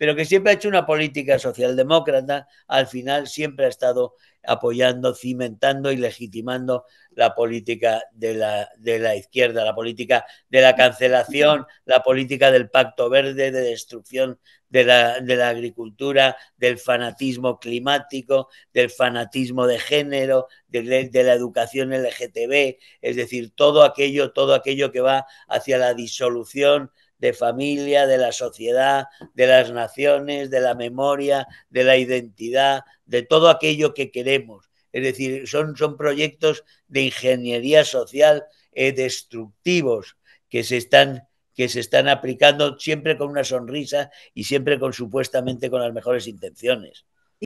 pero que siempre ha hecho una política socialdemócrata, al final siempre ha estado apoyando, cimentando y legitimando la política de la, izquierda, la política de la cancelación, la política del pacto verde, de destrucción de la, agricultura, del fanatismo climático, del fanatismo de género, de, de, la educación LGTB, es decir, todo aquello, todo aquello que va hacia la disolución de familia, de la sociedad, de las naciones, de la memoria, de la identidad, de todo aquello que queremos. Es decir, son, son proyectos de ingeniería social eh, destructivos que se están que se están aplicando siempre con una sonrisa y siempre con supuestamente con las mejores intenciones.